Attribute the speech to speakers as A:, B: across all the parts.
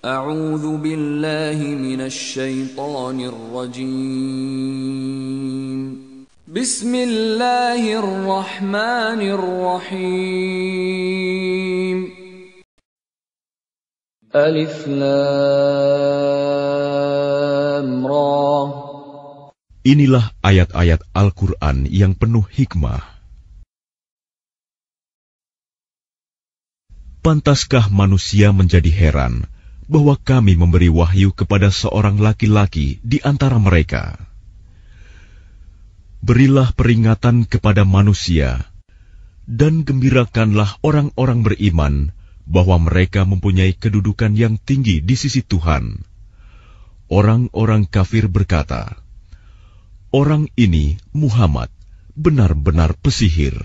A: أعوذ بالله من الشيطان Inilah ayat-ayat Al-Quran yang penuh hikmah. Pantaskah manusia menjadi heran bahwa kami memberi wahyu kepada seorang laki-laki di antara mereka. Berilah peringatan kepada manusia, dan gembirakanlah orang-orang beriman bahwa mereka mempunyai kedudukan yang tinggi di sisi Tuhan. Orang-orang kafir berkata, "Orang ini, Muhammad, benar-benar pesihir."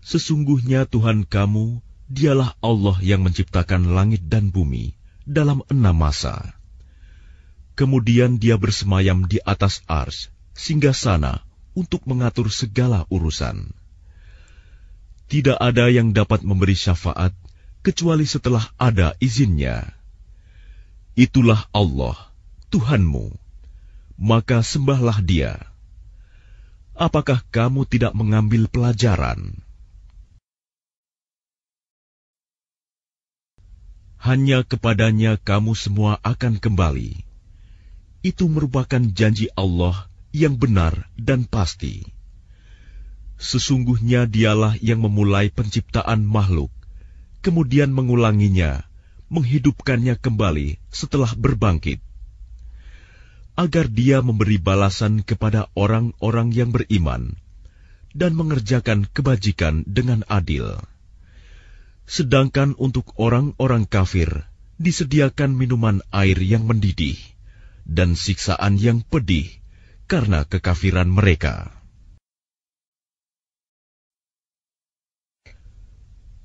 A: Sesungguhnya Tuhan kamu Dialah Allah yang menciptakan langit dan bumi dalam enam masa. Kemudian dia bersemayam di atas ars, singgah sana untuk mengatur segala urusan. Tidak ada yang dapat memberi syafaat kecuali setelah ada izinnya. Itulah Allah, Tuhanmu. Maka sembahlah dia. Apakah kamu tidak mengambil pelajaran?' hanya kepadanya kamu semua akan kembali. Itu merupakan janji Allah yang benar dan pasti. Sesungguhnya dialah yang memulai penciptaan makhluk, kemudian mengulanginya, menghidupkannya kembali setelah berbangkit. Agar dia memberi balasan kepada orang-orang yang beriman dan mengerjakan kebajikan dengan adil. Sedangkan untuk orang-orang kafir disediakan minuman air yang mendidih dan siksaan yang pedih karena kekafiran mereka.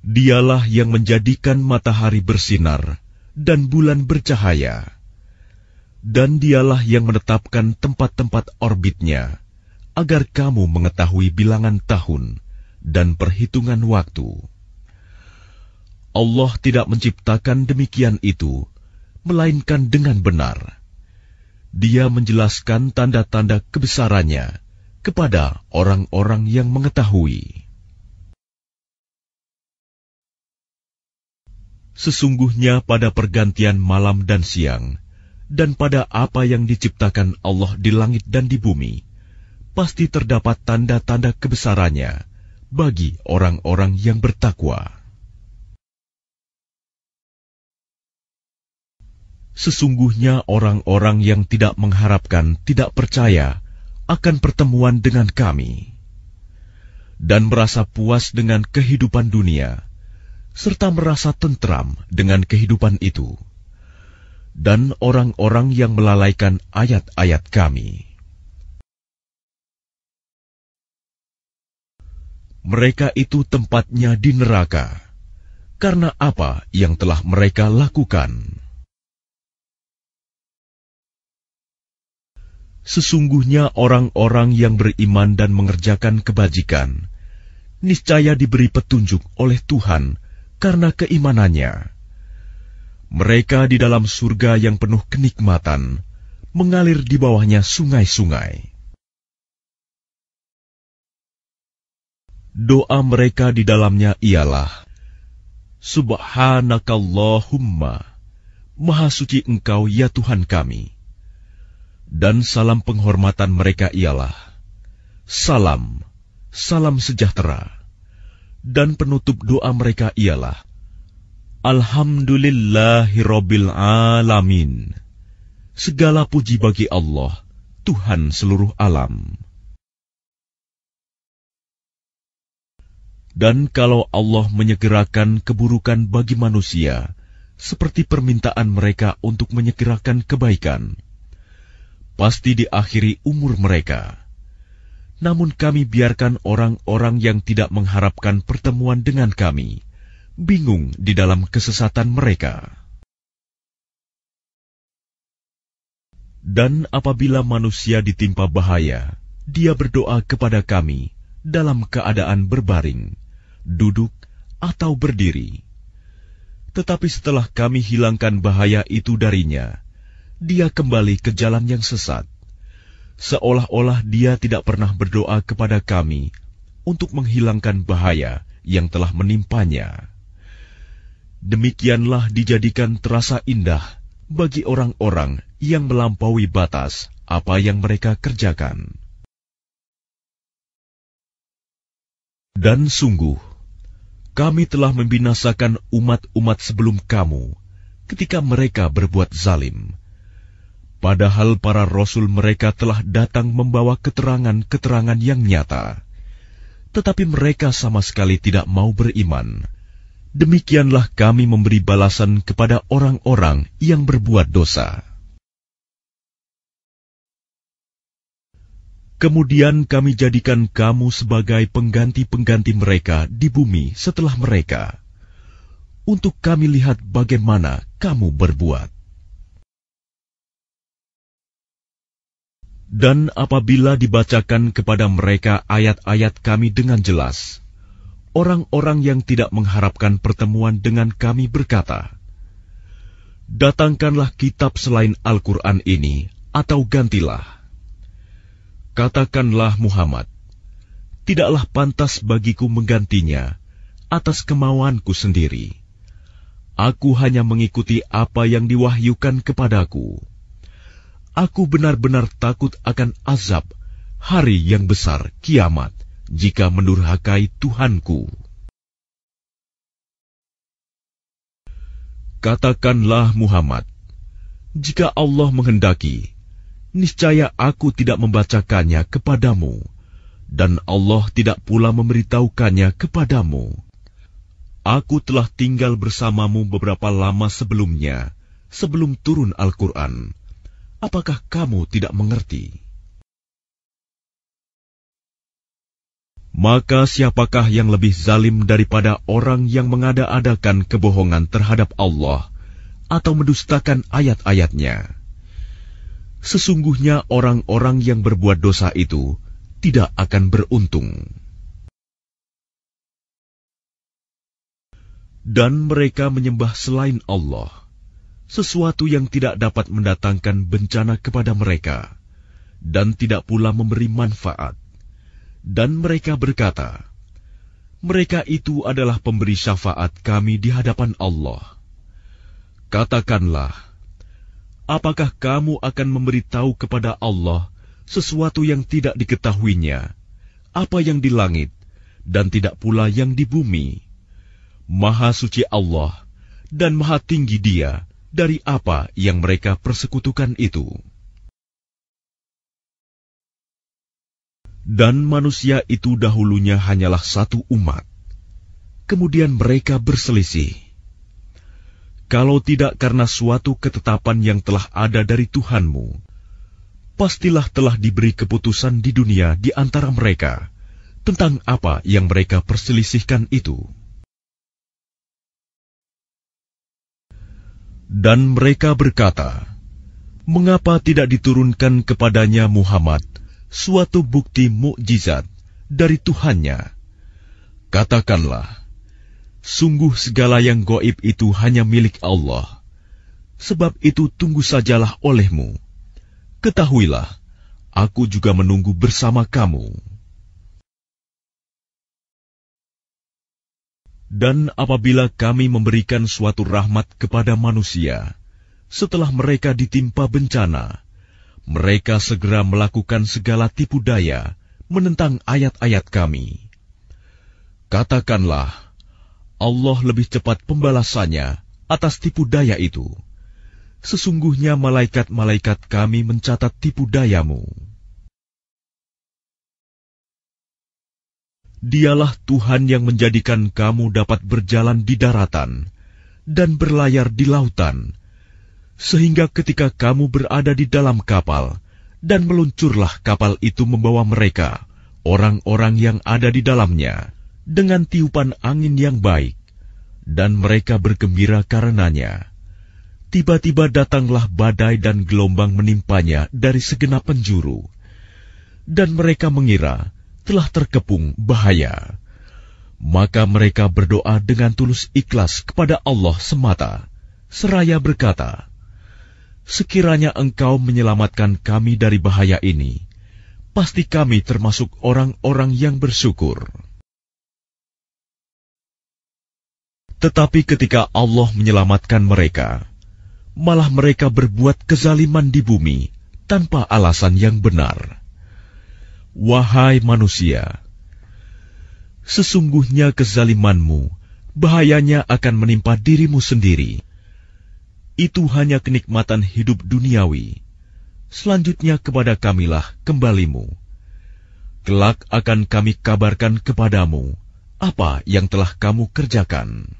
A: Dialah yang menjadikan matahari bersinar dan bulan bercahaya. Dan dialah yang menetapkan tempat-tempat orbitnya, agar kamu mengetahui bilangan tahun dan perhitungan waktu. Allah tidak menciptakan demikian itu, melainkan dengan benar. Dia menjelaskan tanda-tanda kebesarannya kepada orang-orang yang mengetahui. Sesungguhnya pada pergantian malam dan siang, dan pada apa yang diciptakan Allah di langit dan di bumi, pasti terdapat tanda-tanda kebesarannya bagi orang-orang yang bertakwa. Sesungguhnya orang-orang yang tidak mengharapkan tidak percaya akan pertemuan dengan kami dan merasa puas dengan kehidupan dunia serta merasa tentram dengan kehidupan itu dan orang-orang yang melalaikan ayat-ayat kami mereka itu tempatnya di neraka karena apa yang telah mereka lakukan Sesungguhnya orang-orang yang beriman dan mengerjakan kebajikan, niscaya diberi petunjuk oleh Tuhan karena keimanannya. Mereka di dalam surga yang penuh kenikmatan, mengalir di bawahnya sungai-sungai. Doa mereka di dalamnya ialah, Subhanakallahumma, Maha Suci Engkau ya Tuhan kami dan salam penghormatan mereka ialah salam, salam sejahtera, dan penutup doa mereka ialah Alhamdulillahirobbil alamin. Segala puji bagi Allah, Tuhan seluruh alam. Dan kalau Allah menyegerakan keburukan bagi manusia, seperti permintaan mereka untuk menyegerakan kebaikan, pasti diakhiri umur mereka. Namun kami biarkan orang-orang yang tidak mengharapkan pertemuan dengan kami, bingung di dalam kesesatan mereka. Dan apabila manusia ditimpa bahaya, dia berdoa kepada kami dalam keadaan berbaring, duduk, atau berdiri. Tetapi setelah kami hilangkan bahaya itu darinya, dia kembali ke jalan yang sesat, seolah-olah dia tidak pernah berdoa kepada kami untuk menghilangkan bahaya yang telah menimpanya. Demikianlah dijadikan terasa indah bagi orang-orang yang melampaui batas apa yang mereka kerjakan. Dan sungguh, kami telah membinasakan umat-umat sebelum kamu ketika mereka berbuat zalim Padahal para rasul mereka telah datang membawa keterangan-keterangan yang nyata, tetapi mereka sama sekali tidak mau beriman. Demikianlah kami memberi balasan kepada orang-orang yang berbuat dosa. Kemudian kami jadikan kamu sebagai pengganti-pengganti mereka di bumi setelah mereka, untuk kami lihat bagaimana kamu berbuat. Dan apabila dibacakan kepada mereka ayat-ayat kami dengan jelas, orang-orang yang tidak mengharapkan pertemuan dengan kami berkata, Datangkanlah kitab selain Al-Quran ini, atau gantilah. Katakanlah Muhammad, tidaklah pantas bagiku menggantinya atas kemauanku sendiri. Aku hanya mengikuti apa yang diwahyukan kepadaku. Aku benar-benar takut akan azab hari yang besar kiamat jika mendurhakai Tuhanku. Katakanlah Muhammad, jika Allah menghendaki, niscaya aku tidak membacakannya kepadamu, dan Allah tidak pula memberitahukannya kepadamu. Aku telah tinggal bersamamu beberapa lama sebelumnya, sebelum turun Al-Quran Apakah kamu tidak mengerti? Maka siapakah yang lebih zalim daripada orang yang mengada-adakan kebohongan terhadap Allah atau mendustakan ayat-ayatnya? Sesungguhnya orang-orang yang berbuat dosa itu tidak akan beruntung. Dan mereka menyembah selain Allah sesuatu yang tidak dapat mendatangkan bencana kepada mereka dan tidak pula memberi manfaat. Dan mereka berkata, "Mereka itu adalah pemberi syafaat kami di hadapan Allah." Katakanlah, "Apakah kamu akan memberitahu kepada Allah sesuatu yang tidak diketahuinya, apa yang di langit dan tidak pula yang di bumi?" Maha suci Allah dan maha tinggi Dia dari apa yang mereka persekutukan itu. Dan manusia itu dahulunya hanyalah satu umat. Kemudian mereka berselisih. Kalau tidak karena suatu ketetapan yang telah ada dari Tuhanmu, pastilah telah diberi keputusan di dunia di antara mereka tentang apa yang mereka perselisihkan itu. Dan mereka berkata, Mengapa tidak diturunkan kepadanya Muhammad suatu bukti mukjizat dari Tuhannya? Katakanlah, sungguh segala yang goib itu hanya milik Allah. Sebab itu tunggu sajalah olehmu. Ketahuilah, aku juga menunggu bersama kamu. Dan apabila kami memberikan suatu rahmat kepada manusia, setelah mereka ditimpa bencana, mereka segera melakukan segala tipu daya menentang ayat-ayat kami. Katakanlah, Allah lebih cepat pembalasannya atas tipu daya itu. Sesungguhnya malaikat-malaikat kami mencatat tipu dayamu. Dialah Tuhan yang menjadikan kamu dapat berjalan di daratan dan berlayar di lautan, sehingga ketika kamu berada di dalam kapal dan meluncurlah kapal itu membawa mereka, orang-orang yang ada di dalamnya, dengan tiupan angin yang baik, dan mereka bergembira karenanya. Tiba-tiba datanglah badai dan gelombang menimpanya dari segenap penjuru, dan mereka mengira telah terkepung bahaya. Maka mereka berdoa dengan tulus ikhlas kepada Allah semata, seraya berkata, Sekiranya engkau menyelamatkan kami dari bahaya ini, pasti kami termasuk orang-orang yang bersyukur. Tetapi ketika Allah menyelamatkan mereka, malah mereka berbuat kezaliman di bumi tanpa alasan yang benar Wahai manusia, sesungguhnya kezalimanmu bahayanya akan menimpa dirimu sendiri. Itu hanya kenikmatan hidup duniawi. Selanjutnya kepada kamilah kembalimu. Kelak akan kami kabarkan kepadamu apa yang telah kamu kerjakan.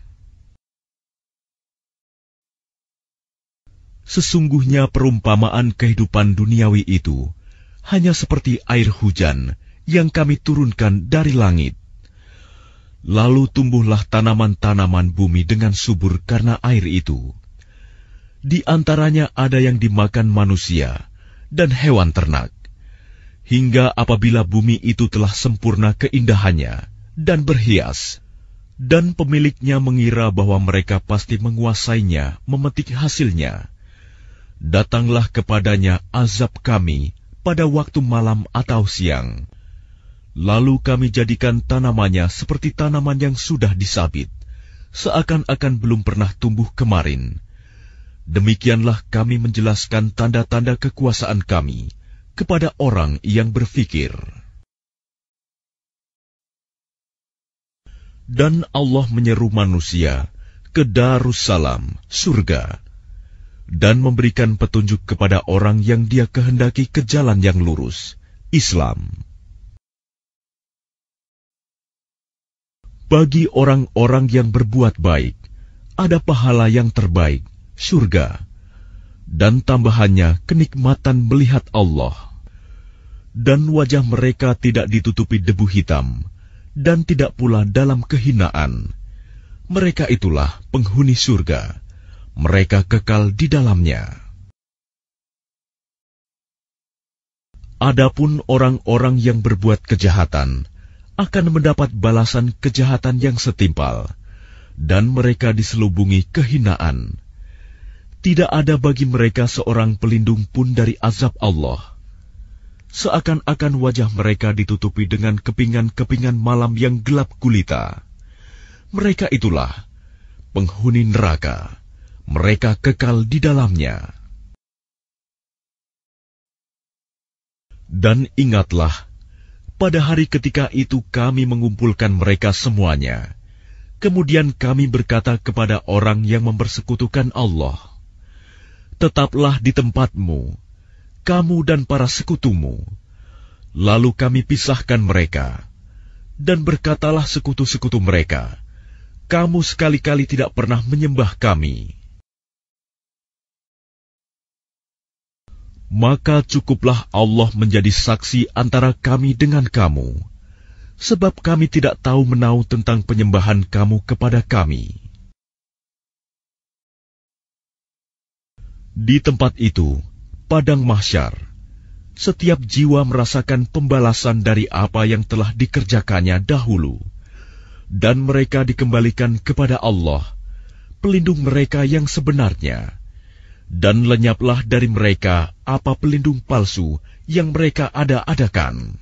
A: Sesungguhnya perumpamaan kehidupan duniawi itu hanya seperti air hujan yang kami turunkan dari langit. Lalu tumbuhlah tanaman-tanaman bumi dengan subur karena air itu. Di antaranya ada yang dimakan manusia dan hewan ternak. Hingga apabila bumi itu telah sempurna keindahannya dan berhias, dan pemiliknya mengira bahwa mereka pasti menguasainya, memetik hasilnya, datanglah kepadanya azab kami pada waktu malam atau siang. Lalu kami jadikan tanamannya seperti tanaman yang sudah disabit, seakan-akan belum pernah tumbuh kemarin. Demikianlah kami menjelaskan tanda-tanda kekuasaan kami kepada orang yang berfikir. Dan Allah menyeru manusia ke Darussalam, surga, dan memberikan petunjuk kepada orang yang dia kehendaki ke jalan yang lurus, Islam. Bagi orang-orang yang berbuat baik, ada pahala yang terbaik, surga, dan tambahannya kenikmatan melihat Allah. Dan wajah mereka tidak ditutupi debu hitam, dan tidak pula dalam kehinaan. Mereka itulah penghuni surga mereka kekal di dalamnya. Adapun orang-orang yang berbuat kejahatan akan mendapat balasan kejahatan yang setimpal, dan mereka diselubungi kehinaan. Tidak ada bagi mereka seorang pelindung pun dari azab Allah. Seakan-akan wajah mereka ditutupi dengan kepingan-kepingan malam yang gelap gulita. Mereka itulah penghuni neraka mereka kekal di dalamnya. Dan ingatlah, pada hari ketika itu kami mengumpulkan mereka semuanya. Kemudian kami berkata kepada orang yang mempersekutukan Allah, Tetaplah di tempatmu, kamu dan para sekutumu. Lalu kami pisahkan mereka, dan berkatalah sekutu-sekutu mereka, Kamu sekali-kali tidak pernah menyembah kami. maka cukuplah Allah menjadi saksi antara kami dengan kamu, sebab kami tidak tahu menau tentang penyembahan kamu kepada kami. Di tempat itu, padang mahsyar, setiap jiwa merasakan pembalasan dari apa yang telah dikerjakannya dahulu, dan mereka dikembalikan kepada Allah, pelindung mereka yang sebenarnya dan lenyaplah dari mereka apa pelindung palsu yang mereka ada-adakan.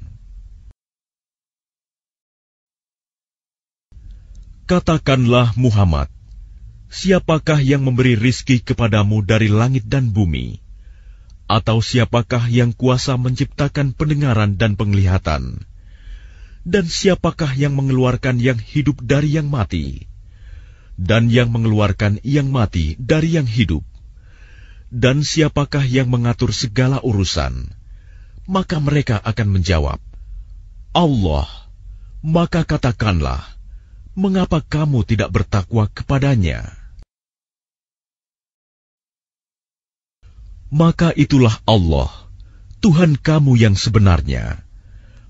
A: Katakanlah Muhammad, siapakah yang memberi rizki kepadamu dari langit dan bumi? Atau siapakah yang kuasa menciptakan pendengaran dan penglihatan? Dan siapakah yang mengeluarkan yang hidup dari yang mati? Dan yang mengeluarkan yang mati dari yang hidup? dan siapakah yang mengatur segala urusan? Maka mereka akan menjawab, Allah. Maka katakanlah, mengapa kamu tidak bertakwa kepadanya? Maka itulah Allah, Tuhan kamu yang sebenarnya.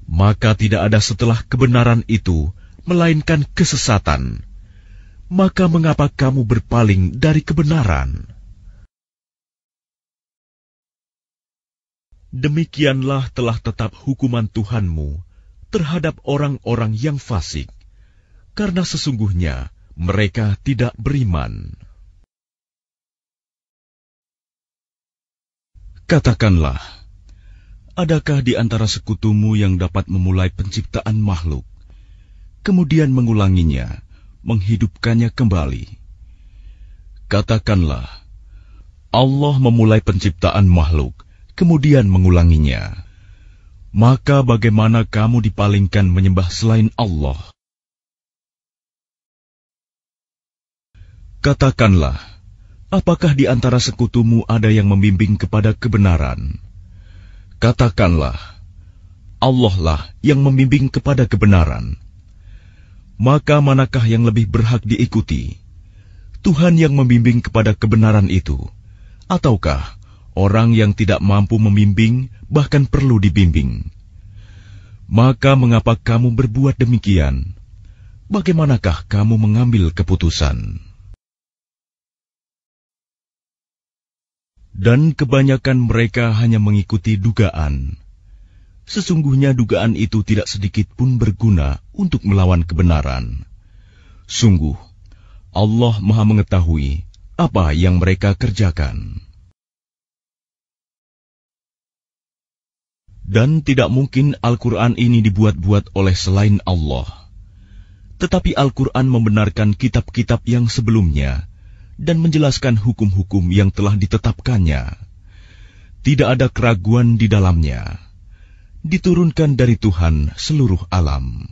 A: Maka tidak ada setelah kebenaran itu, melainkan kesesatan. Maka mengapa kamu berpaling dari kebenaran?' demikianlah telah tetap hukuman Tuhanmu terhadap orang-orang yang fasik, karena sesungguhnya mereka tidak beriman. Katakanlah, adakah di antara sekutumu yang dapat memulai penciptaan makhluk, kemudian mengulanginya, menghidupkannya kembali? Katakanlah, Allah memulai penciptaan makhluk, kemudian mengulanginya. Maka bagaimana kamu dipalingkan menyembah selain Allah? Katakanlah, apakah di antara sekutumu ada yang membimbing kepada kebenaran? Katakanlah, Allah lah yang membimbing kepada kebenaran. Maka manakah yang lebih berhak diikuti? Tuhan yang membimbing kepada kebenaran itu, ataukah Orang yang tidak mampu membimbing bahkan perlu dibimbing. Maka mengapa kamu berbuat demikian? Bagaimanakah kamu mengambil keputusan? Dan kebanyakan mereka hanya mengikuti dugaan. Sesungguhnya dugaan itu tidak sedikit pun berguna untuk melawan kebenaran. Sungguh, Allah Maha Mengetahui apa yang mereka kerjakan. Dan tidak mungkin Al-Quran ini dibuat-buat oleh selain Allah. Tetapi Al-Quran membenarkan kitab-kitab yang sebelumnya dan menjelaskan hukum-hukum yang telah ditetapkannya. Tidak ada keraguan di dalamnya. Diturunkan dari Tuhan seluruh alam.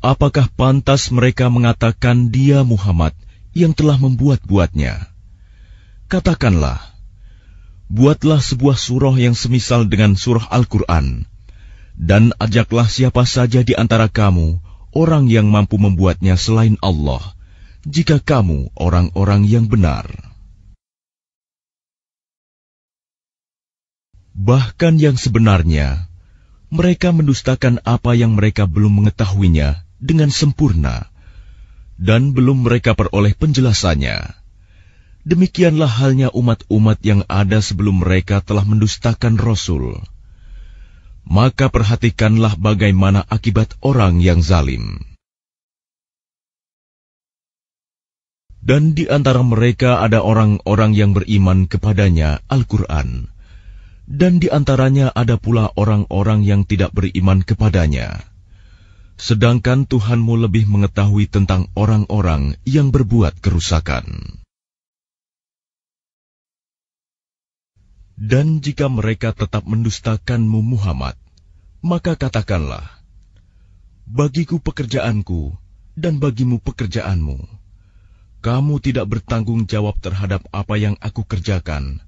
A: Apakah pantas mereka mengatakan dia Muhammad yang telah membuat-buatnya? Katakanlah, buatlah sebuah surah yang semisal dengan surah Al-Quran, dan ajaklah siapa saja di antara kamu orang yang mampu membuatnya selain Allah, jika kamu orang-orang yang benar. Bahkan yang sebenarnya, mereka mendustakan apa yang mereka belum mengetahuinya dengan sempurna, dan belum mereka peroleh penjelasannya. Demikianlah halnya umat-umat yang ada sebelum mereka telah mendustakan Rasul. Maka perhatikanlah bagaimana akibat orang yang zalim. Dan di antara mereka ada orang-orang yang beriman kepadanya Al-Quran. Dan di antaranya ada pula orang-orang yang tidak beriman kepadanya. Sedangkan Tuhanmu lebih mengetahui tentang orang-orang yang berbuat kerusakan. Dan jika mereka tetap mendustakanmu Muhammad, maka katakanlah, Bagiku pekerjaanku dan bagimu pekerjaanmu. Kamu tidak bertanggung jawab terhadap apa yang aku kerjakan,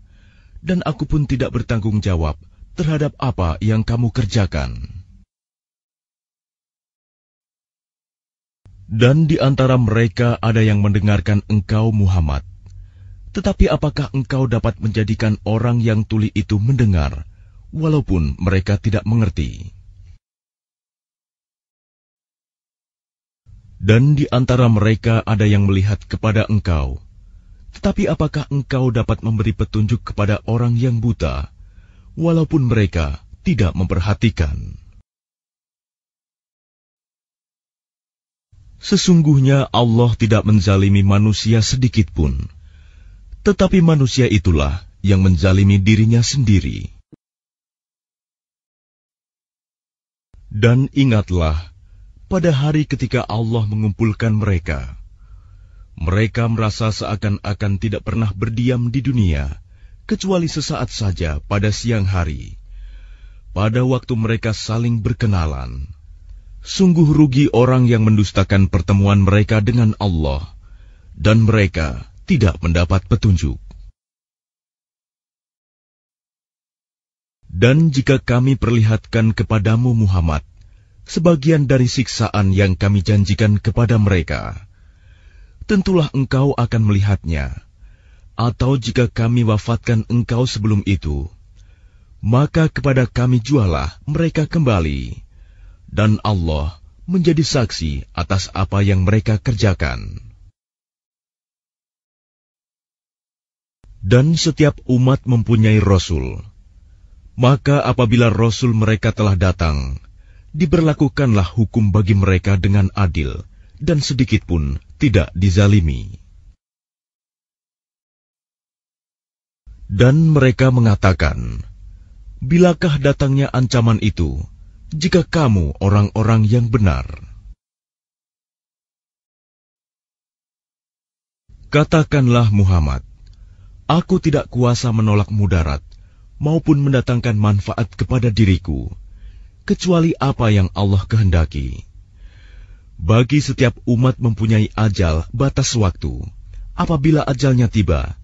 A: dan aku pun tidak bertanggung jawab terhadap apa yang kamu kerjakan. Dan di antara mereka ada yang mendengarkan engkau Muhammad, tetapi apakah engkau dapat menjadikan orang yang tuli itu mendengar, walaupun mereka tidak mengerti? Dan di antara mereka ada yang melihat kepada engkau, tetapi apakah engkau dapat memberi petunjuk kepada orang yang buta, walaupun mereka tidak memperhatikan? Sesungguhnya Allah tidak menzalimi manusia sedikitpun. pun tetapi manusia itulah yang menjalimi dirinya sendiri. Dan ingatlah, pada hari ketika Allah mengumpulkan mereka, mereka merasa seakan-akan tidak pernah berdiam di dunia, kecuali sesaat saja pada siang hari, pada waktu mereka saling berkenalan. Sungguh rugi orang yang mendustakan pertemuan mereka dengan Allah, dan mereka tidak mendapat petunjuk. Dan jika kami perlihatkan kepadamu Muhammad, sebagian dari siksaan yang kami janjikan kepada mereka, tentulah engkau akan melihatnya. Atau jika kami wafatkan engkau sebelum itu, maka kepada kami jualah mereka kembali. Dan Allah menjadi saksi atas apa yang mereka kerjakan. dan setiap umat mempunyai rasul. Maka apabila rasul mereka telah datang, diberlakukanlah hukum bagi mereka dengan adil dan sedikit pun tidak dizalimi. Dan mereka mengatakan, "Bilakah datangnya ancaman itu jika kamu orang-orang yang benar?" Katakanlah Muhammad, Aku tidak kuasa menolak mudarat maupun mendatangkan manfaat kepada diriku, kecuali apa yang Allah kehendaki. Bagi setiap umat mempunyai ajal batas waktu. Apabila ajalnya tiba,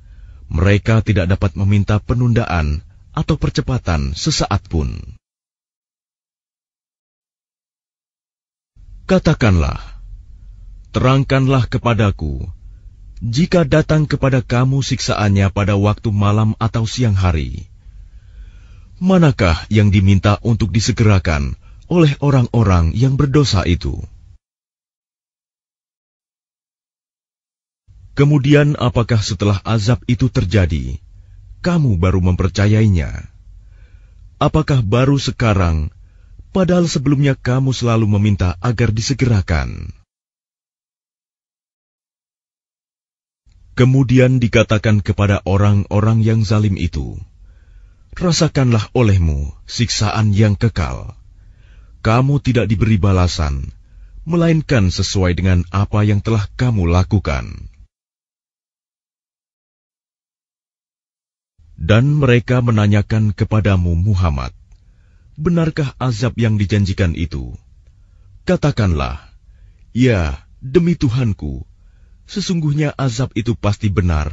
A: mereka tidak dapat meminta penundaan atau percepatan sesaat pun. Katakanlah, terangkanlah kepadaku jika datang kepada kamu siksaannya pada waktu malam atau siang hari. Manakah yang diminta untuk disegerakan oleh orang-orang yang berdosa itu? Kemudian apakah setelah azab itu terjadi, kamu baru mempercayainya? Apakah baru sekarang, padahal sebelumnya kamu selalu meminta agar disegerakan? Kemudian dikatakan kepada orang-orang yang zalim itu, Rasakanlah olehmu siksaan yang kekal. Kamu tidak diberi balasan, melainkan sesuai dengan apa yang telah kamu lakukan. Dan mereka menanyakan kepadamu Muhammad, Benarkah azab yang dijanjikan itu? Katakanlah, Ya, demi Tuhanku, sesungguhnya azab itu pasti benar,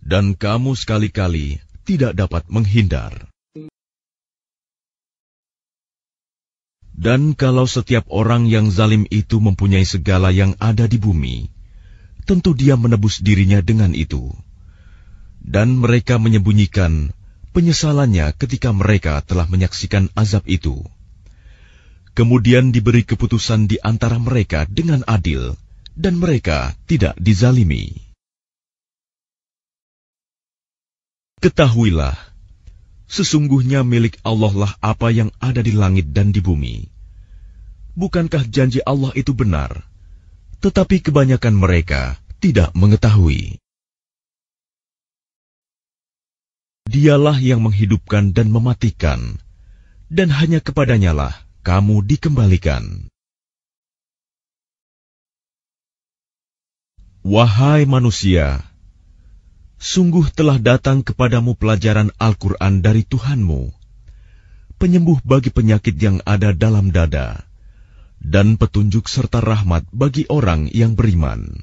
A: dan kamu sekali-kali tidak dapat menghindar. Dan kalau setiap orang yang zalim itu mempunyai segala yang ada di bumi, tentu dia menebus dirinya dengan itu. Dan mereka menyembunyikan penyesalannya ketika mereka telah menyaksikan azab itu. Kemudian diberi keputusan di antara mereka dengan adil dan mereka tidak dizalimi. Ketahuilah, sesungguhnya milik Allah lah apa yang ada di langit dan di bumi. Bukankah janji Allah itu benar? Tetapi kebanyakan mereka tidak mengetahui. Dialah yang menghidupkan dan mematikan, dan hanya kepadanyalah kamu dikembalikan. Wahai manusia, sungguh telah datang kepadamu pelajaran Al-Quran dari Tuhanmu, penyembuh bagi penyakit yang ada dalam dada, dan petunjuk serta rahmat bagi orang yang beriman.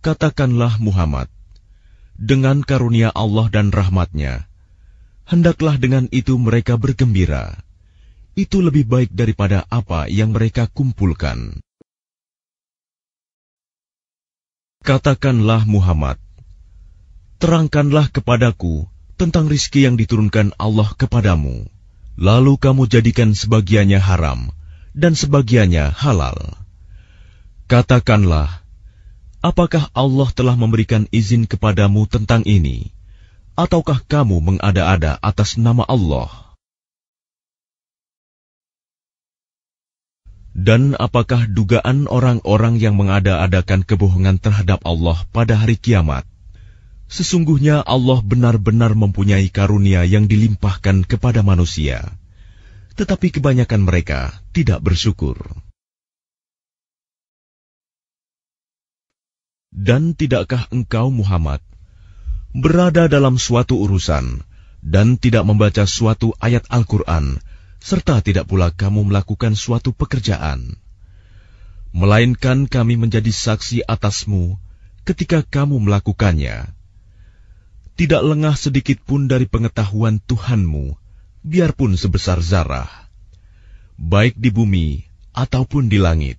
A: Katakanlah Muhammad, dengan karunia Allah dan rahmatnya, hendaklah dengan itu mereka bergembira. Itu lebih baik daripada apa yang mereka kumpulkan. Katakanlah Muhammad, terangkanlah kepadaku tentang rizki yang diturunkan Allah kepadamu, lalu kamu jadikan sebagiannya haram dan sebagiannya halal. Katakanlah, apakah Allah telah memberikan izin kepadamu tentang ini, ataukah kamu mengada-ada atas nama Allah? Dan apakah dugaan orang-orang yang mengada-adakan kebohongan terhadap Allah pada hari kiamat? Sesungguhnya Allah benar-benar mempunyai karunia yang dilimpahkan kepada manusia, tetapi kebanyakan mereka tidak bersyukur. Dan tidakkah engkau, Muhammad, berada dalam suatu urusan dan tidak membaca suatu ayat Al-Quran? serta tidak pula kamu melakukan suatu pekerjaan. Melainkan kami menjadi saksi atasmu ketika kamu melakukannya. Tidak lengah sedikit pun dari pengetahuan Tuhanmu, biarpun sebesar zarah, baik di bumi ataupun di langit.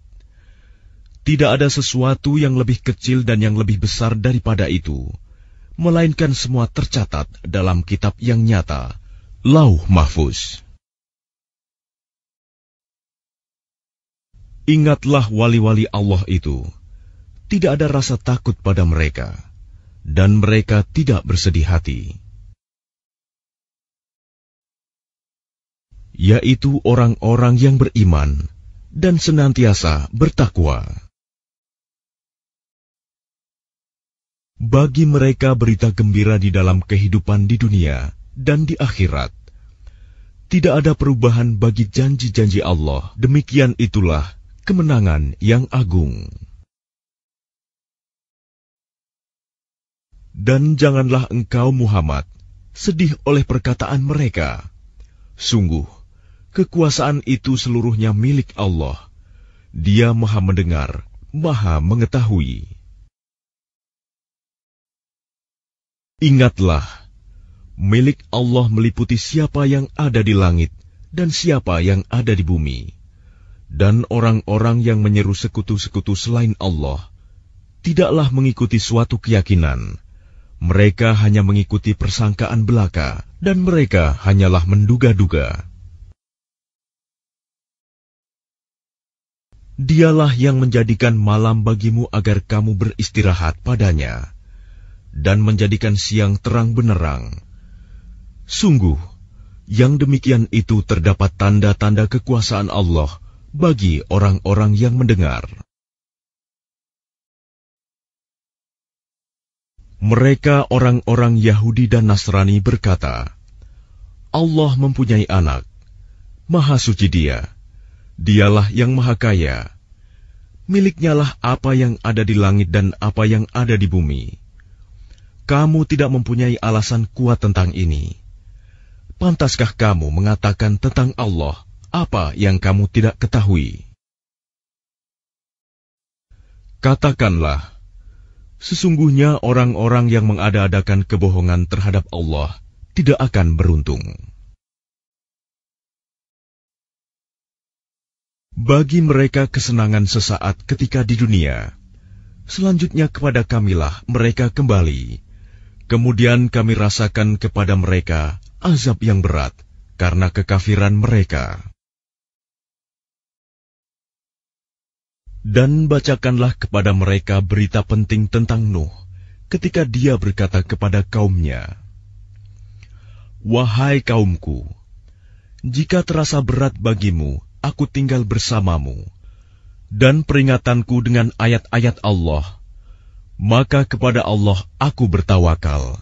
A: Tidak ada sesuatu yang lebih kecil dan yang lebih besar daripada itu, melainkan semua tercatat dalam kitab yang nyata, Lauh Mahfuz. Ingatlah wali-wali Allah itu, tidak ada rasa takut pada mereka, dan mereka tidak bersedih hati. Yaitu orang-orang yang beriman dan senantiasa bertakwa. Bagi mereka berita gembira di dalam kehidupan di dunia dan di akhirat. Tidak ada perubahan bagi janji-janji Allah. Demikian itulah kemenangan yang agung. Dan janganlah engkau Muhammad sedih oleh perkataan mereka. Sungguh, kekuasaan itu seluruhnya milik Allah. Dia maha mendengar, maha mengetahui. Ingatlah, milik Allah meliputi siapa yang ada di langit dan siapa yang ada di bumi dan orang-orang yang menyeru sekutu-sekutu selain Allah tidaklah mengikuti suatu keyakinan. Mereka hanya mengikuti persangkaan belaka, dan mereka hanyalah menduga-duga. Dialah yang menjadikan malam bagimu agar kamu beristirahat padanya, dan menjadikan siang terang benerang. Sungguh, yang demikian itu terdapat tanda-tanda kekuasaan Allah – bagi orang-orang yang mendengar. Mereka orang-orang Yahudi dan Nasrani berkata, Allah mempunyai anak, maha suci dia, dialah yang maha kaya, miliknyalah apa yang ada di langit dan apa yang ada di bumi. Kamu tidak mempunyai alasan kuat tentang ini. Pantaskah kamu mengatakan tentang Allah, apa yang kamu tidak ketahui. Katakanlah, sesungguhnya orang-orang yang mengada-adakan kebohongan terhadap Allah tidak akan beruntung. Bagi mereka kesenangan sesaat ketika di dunia, selanjutnya kepada kamilah mereka kembali. Kemudian kami rasakan kepada mereka azab yang berat karena kekafiran mereka. Dan bacakanlah kepada mereka berita penting tentang Nuh ketika dia berkata kepada kaumnya, Wahai kaumku, jika terasa berat bagimu, aku tinggal bersamamu, dan peringatanku dengan ayat-ayat Allah, maka kepada Allah aku bertawakal.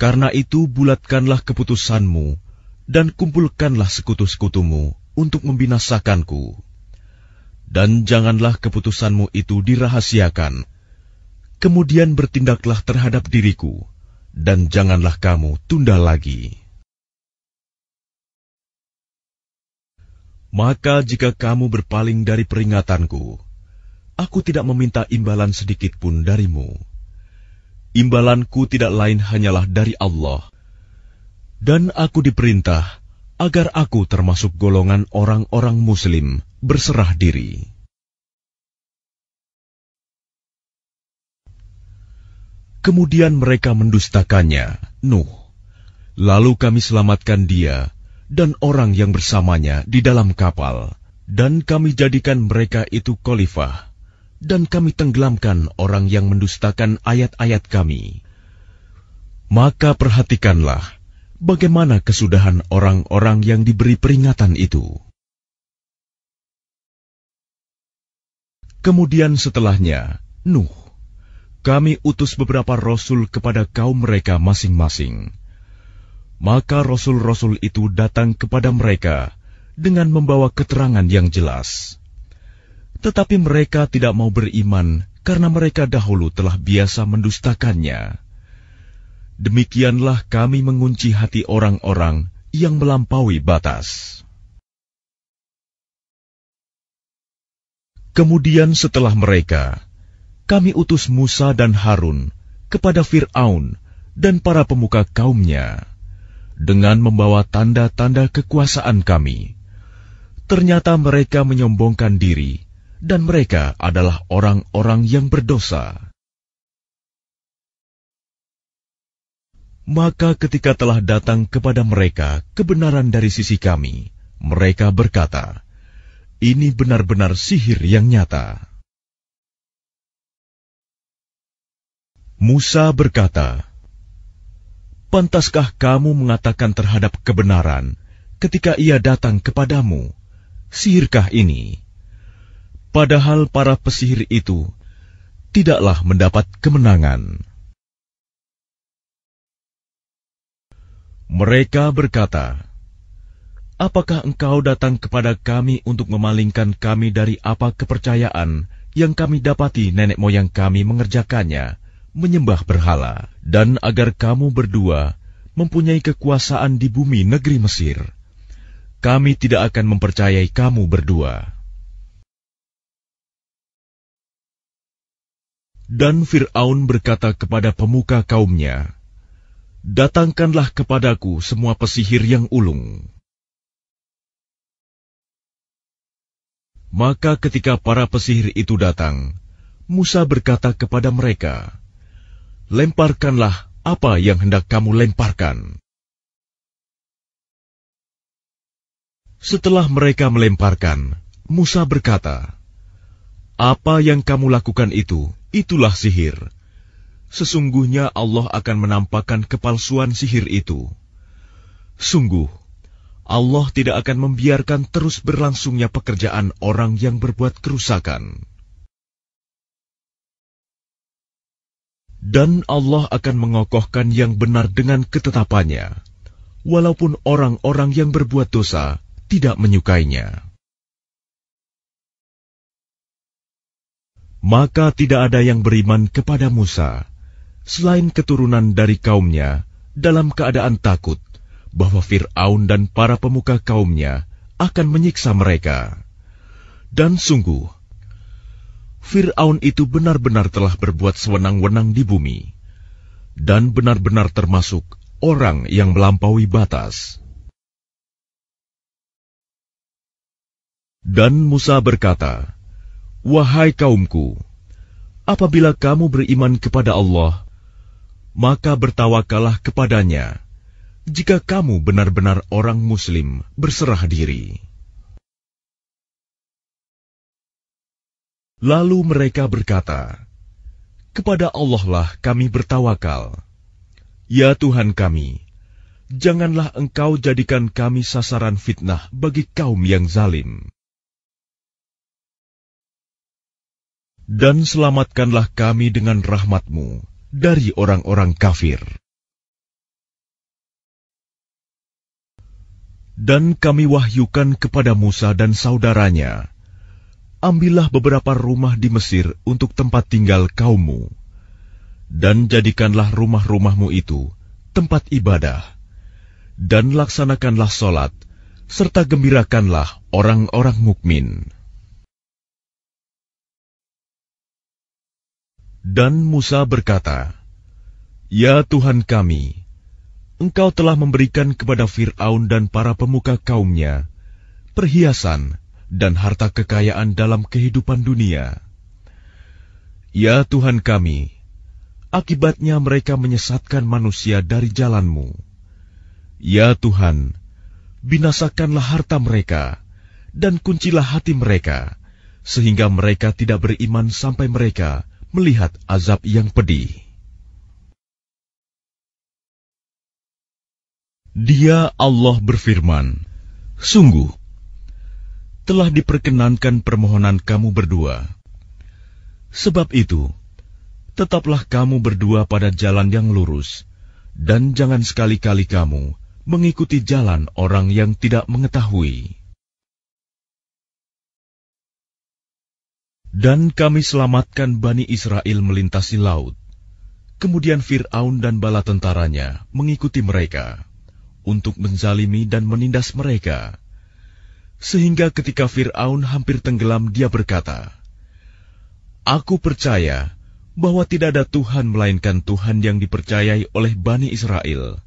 A: Karena itu bulatkanlah keputusanmu, dan kumpulkanlah sekutu-sekutumu untuk membinasakanku.' dan janganlah keputusanmu itu dirahasiakan. Kemudian bertindaklah terhadap diriku, dan janganlah kamu tunda lagi. Maka jika kamu berpaling dari peringatanku, aku tidak meminta imbalan sedikit pun darimu. Imbalanku tidak lain hanyalah dari Allah, dan aku diperintah agar aku termasuk golongan orang-orang Muslim berserah diri. Kemudian mereka mendustakannya, Nuh. Lalu kami selamatkan dia dan orang yang bersamanya di dalam kapal, dan kami jadikan mereka itu khalifah, dan kami tenggelamkan orang yang mendustakan ayat-ayat kami. Maka perhatikanlah bagaimana kesudahan orang-orang yang diberi peringatan itu. Kemudian setelahnya, Nuh, kami utus beberapa rasul kepada kaum mereka masing-masing. Maka rasul-rasul itu datang kepada mereka dengan membawa keterangan yang jelas. Tetapi mereka tidak mau beriman karena mereka dahulu telah biasa mendustakannya. Demikianlah kami mengunci hati orang-orang yang melampaui batas. Kemudian setelah mereka, kami utus Musa dan Harun kepada Fir'aun dan para pemuka kaumnya dengan membawa tanda-tanda kekuasaan kami. Ternyata mereka menyombongkan diri dan mereka adalah orang-orang yang berdosa. Maka ketika telah datang kepada mereka kebenaran dari sisi kami, mereka berkata, ini benar-benar sihir yang nyata. Musa berkata, Pantaskah kamu mengatakan terhadap kebenaran ketika ia datang kepadamu? Sihirkah ini? Padahal para pesihir itu tidaklah mendapat kemenangan. Mereka berkata, Apakah engkau datang kepada kami untuk memalingkan kami dari apa kepercayaan yang kami dapati nenek moyang kami mengerjakannya, menyembah berhala, dan agar kamu berdua mempunyai kekuasaan di bumi negeri Mesir? Kami tidak akan mempercayai kamu berdua. Dan Fir'aun berkata kepada pemuka kaumnya, Datangkanlah kepadaku semua pesihir yang ulung. Maka ketika para pesihir itu datang, Musa berkata kepada mereka, Lemparkanlah apa yang hendak kamu lemparkan. Setelah mereka melemparkan, Musa berkata, Apa yang kamu lakukan itu, itulah sihir. Sesungguhnya Allah akan menampakkan kepalsuan sihir itu. Sungguh, Allah tidak akan membiarkan terus berlangsungnya pekerjaan orang yang berbuat kerusakan. Dan Allah akan mengokohkan yang benar dengan ketetapannya, walaupun orang-orang yang berbuat dosa tidak menyukainya. Maka tidak ada yang beriman kepada Musa, selain keturunan dari kaumnya, dalam keadaan takut bahwa Fir'aun dan para pemuka kaumnya akan menyiksa mereka. Dan sungguh, Fir'aun itu benar-benar telah berbuat sewenang-wenang di bumi, dan benar-benar termasuk orang yang melampaui batas. Dan Musa berkata, Wahai kaumku, apabila kamu beriman kepada Allah, maka bertawakallah kepadanya jika kamu benar-benar orang Muslim berserah diri. Lalu mereka berkata, "Kepada Allah lah kami bertawakal. Ya Tuhan kami, janganlah Engkau jadikan kami sasaran fitnah bagi kaum yang zalim." Dan selamatkanlah kami dengan rahmatmu dari orang-orang kafir. Dan kami wahyukan kepada Musa dan saudaranya, Ambillah beberapa rumah di Mesir untuk tempat tinggal kaummu, dan jadikanlah rumah-rumahmu itu tempat ibadah, dan laksanakanlah solat, serta gembirakanlah orang-orang mukmin. Dan Musa berkata, Ya Tuhan kami, engkau telah memberikan kepada Fir'aun dan para pemuka kaumnya perhiasan dan harta kekayaan dalam kehidupan dunia. Ya Tuhan kami, akibatnya mereka menyesatkan manusia dari jalanmu. Ya Tuhan, binasakanlah harta mereka dan kuncilah hati mereka, sehingga mereka tidak beriman sampai mereka melihat azab yang pedih. Dia Allah berfirman, Sungguh, telah diperkenankan permohonan kamu berdua. Sebab itu, tetaplah kamu berdua pada jalan yang lurus, dan jangan sekali-kali kamu mengikuti jalan orang yang tidak mengetahui. Dan kami selamatkan Bani Israel melintasi laut. Kemudian Fir'aun dan bala tentaranya mengikuti mereka untuk menzalimi dan menindas mereka. Sehingga ketika Fir'aun hampir tenggelam, dia berkata, Aku percaya bahwa tidak ada Tuhan melainkan Tuhan yang dipercayai oleh Bani Israel.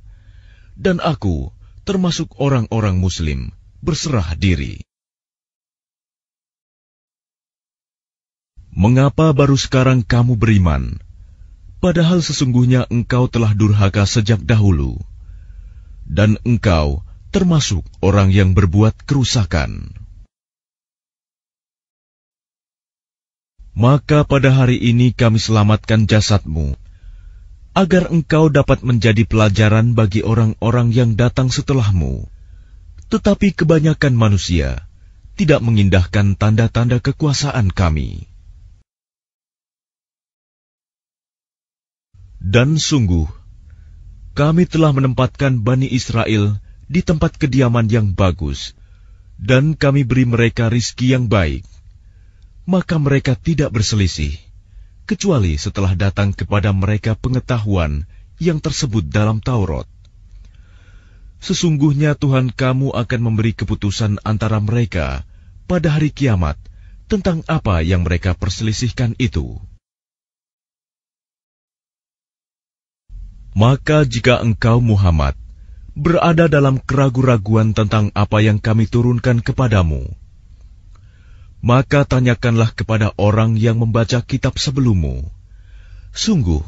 A: Dan aku, termasuk orang-orang Muslim, berserah diri. Mengapa baru sekarang kamu beriman? Padahal sesungguhnya engkau telah durhaka sejak dahulu dan engkau termasuk orang yang berbuat kerusakan. Maka pada hari ini kami selamatkan jasadmu, agar engkau dapat menjadi pelajaran bagi orang-orang yang datang setelahmu. Tetapi kebanyakan manusia tidak mengindahkan tanda-tanda kekuasaan kami. Dan sungguh, kami telah menempatkan Bani Israel di tempat kediaman yang bagus, dan kami beri mereka rizki yang baik. Maka mereka tidak berselisih, kecuali setelah datang kepada mereka pengetahuan yang tersebut dalam Taurat. Sesungguhnya Tuhan kamu akan memberi keputusan antara mereka pada hari kiamat tentang apa yang mereka perselisihkan itu. Maka jika engkau Muhammad berada dalam keraguan-raguan tentang apa yang kami turunkan kepadamu, maka tanyakanlah kepada orang yang membaca kitab sebelummu. Sungguh,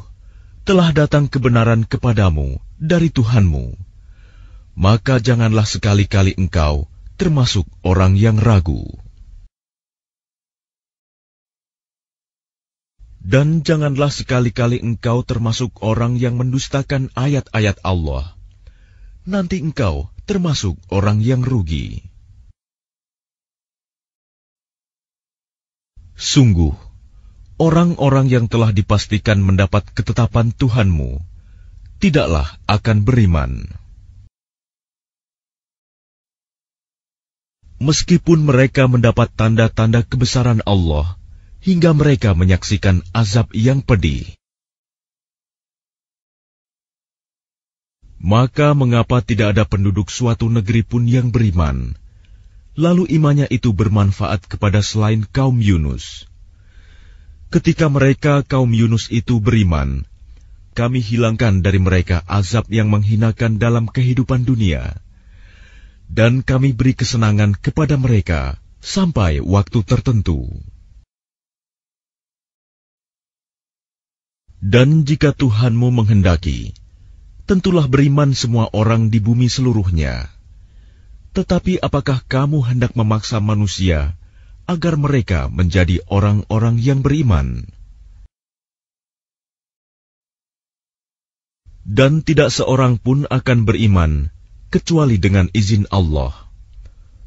A: telah datang kebenaran kepadamu dari Tuhanmu. Maka janganlah sekali-kali engkau termasuk orang yang ragu. Dan janganlah sekali-kali engkau termasuk orang yang mendustakan ayat-ayat Allah. Nanti engkau termasuk orang yang rugi. Sungguh, orang-orang yang telah dipastikan mendapat ketetapan Tuhanmu tidaklah akan beriman. Meskipun mereka mendapat tanda-tanda kebesaran Allah, hingga mereka menyaksikan azab yang pedih. Maka mengapa tidak ada penduduk suatu negeri pun yang beriman, lalu imannya itu bermanfaat kepada selain kaum Yunus? Ketika mereka kaum Yunus itu beriman, kami hilangkan dari mereka azab yang menghinakan dalam kehidupan dunia, dan kami beri kesenangan kepada mereka sampai waktu tertentu. Dan jika Tuhanmu menghendaki, tentulah beriman semua orang di bumi seluruhnya. Tetapi apakah kamu hendak memaksa manusia agar mereka menjadi orang-orang yang beriman? Dan tidak seorang pun akan beriman kecuali dengan izin Allah.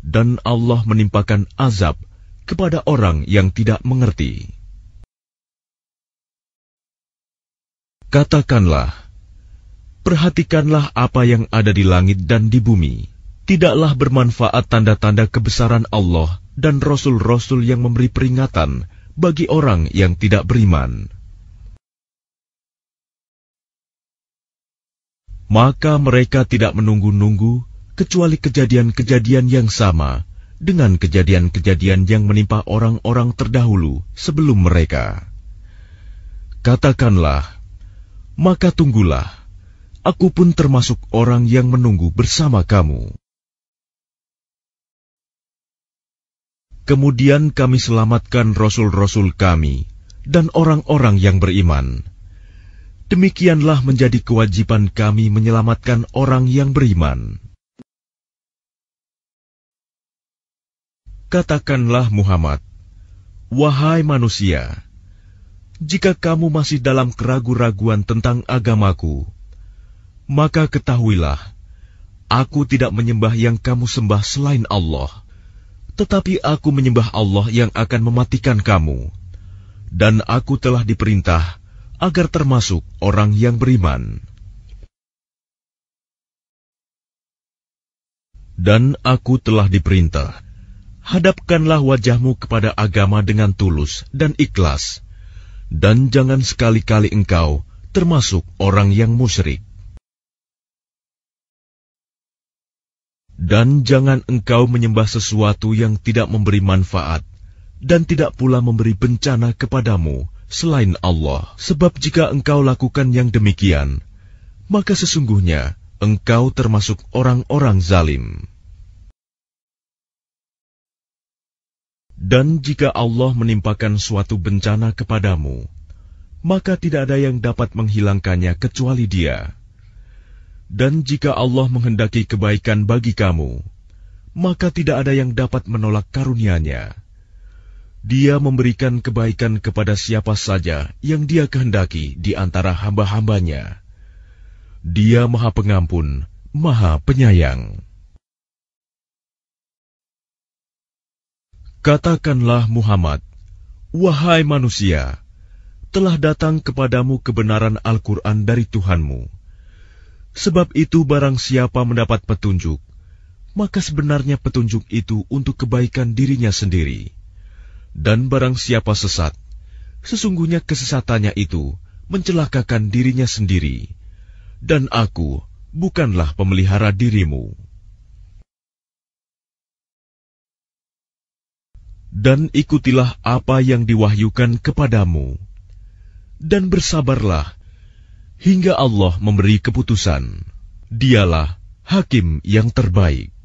A: Dan Allah menimpakan azab kepada orang yang tidak mengerti. Katakanlah, perhatikanlah apa yang ada di langit dan di bumi. Tidaklah bermanfaat tanda-tanda kebesaran Allah dan rasul-rasul yang memberi peringatan bagi orang yang tidak beriman. Maka mereka tidak menunggu-nunggu kecuali kejadian-kejadian yang sama dengan kejadian-kejadian yang menimpa orang-orang terdahulu sebelum mereka. Katakanlah, maka tunggulah, aku pun termasuk orang yang menunggu bersama kamu. Kemudian kami selamatkan rasul-rasul kami dan orang-orang yang beriman. Demikianlah menjadi kewajiban kami menyelamatkan orang yang beriman. Katakanlah Muhammad, Wahai manusia, jika kamu masih dalam keraguan-raguan tentang agamaku, maka ketahuilah, aku tidak menyembah yang kamu sembah selain Allah, tetapi aku menyembah Allah yang akan mematikan kamu. Dan aku telah diperintah agar termasuk orang yang beriman. Dan aku telah diperintah, hadapkanlah wajahmu kepada agama dengan tulus dan ikhlas, dan jangan sekali-kali engkau termasuk orang yang musyrik. Dan jangan engkau menyembah sesuatu yang tidak memberi manfaat dan tidak pula memberi bencana kepadamu selain Allah. Sebab jika engkau lakukan yang demikian, maka sesungguhnya engkau termasuk orang-orang zalim. Dan jika Allah menimpakan suatu bencana kepadamu, maka tidak ada yang dapat menghilangkannya kecuali Dia. Dan jika Allah menghendaki kebaikan bagi kamu, maka tidak ada yang dapat menolak karunia-Nya. Dia memberikan kebaikan kepada siapa saja yang Dia kehendaki di antara hamba-hambanya. Dia Maha Pengampun, Maha Penyayang. Katakanlah Muhammad, "Wahai manusia, telah datang kepadamu kebenaran Al-Quran dari Tuhanmu. Sebab itu, barang siapa mendapat petunjuk, maka sebenarnya petunjuk itu untuk kebaikan dirinya sendiri, dan barang siapa sesat, sesungguhnya kesesatannya itu mencelakakan dirinya sendiri, dan Aku bukanlah pemelihara dirimu." dan ikutilah apa yang diwahyukan kepadamu, dan bersabarlah hingga Allah memberi keputusan. Dialah hakim yang terbaik.